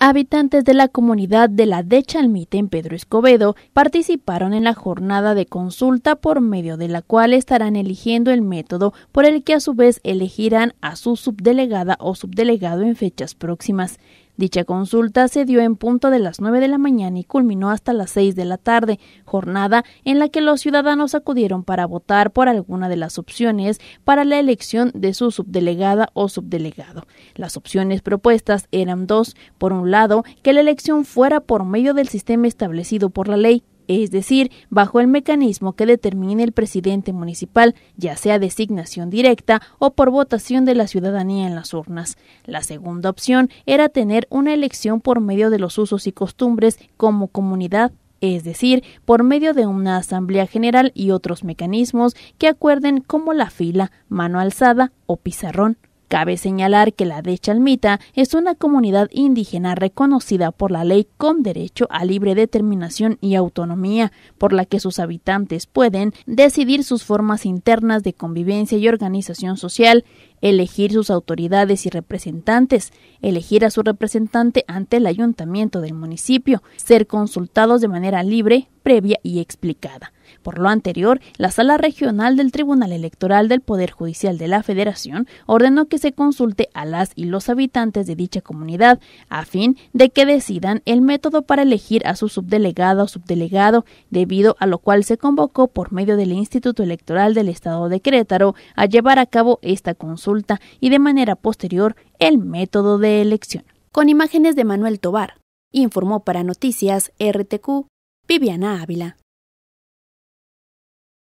Habitantes de la comunidad de la de Chalmite en Pedro Escobedo participaron en la jornada de consulta por medio de la cual estarán eligiendo el método por el que a su vez elegirán a su subdelegada o subdelegado en fechas próximas. Dicha consulta se dio en punto de las 9 de la mañana y culminó hasta las 6 de la tarde, jornada en la que los ciudadanos acudieron para votar por alguna de las opciones para la elección de su subdelegada o subdelegado. Las opciones propuestas eran dos, por un lado, que la elección fuera por medio del sistema establecido por la ley, es decir, bajo el mecanismo que determine el presidente municipal, ya sea designación directa o por votación de la ciudadanía en las urnas. La segunda opción era tener una elección por medio de los usos y costumbres como comunidad es decir, por medio de una asamblea general y otros mecanismos que acuerden como la fila, mano alzada o pizarrón. Cabe señalar que la de Chalmita es una comunidad indígena reconocida por la ley con derecho a libre determinación y autonomía, por la que sus habitantes pueden decidir sus formas internas de convivencia y organización social, elegir sus autoridades y representantes, elegir a su representante ante el ayuntamiento del municipio, ser consultados de manera libre, previa y explicada. Por lo anterior, la Sala Regional del Tribunal Electoral del Poder Judicial de la Federación ordenó que se consulte a las y los habitantes de dicha comunidad a fin de que decidan el método para elegir a su subdelegado o subdelegado, debido a lo cual se convocó por medio del Instituto Electoral del Estado de Querétaro a llevar a cabo esta consulta y de manera posterior el método de elección. Con imágenes de Manuel Tobar, informó para Noticias RTQ Viviana Ávila.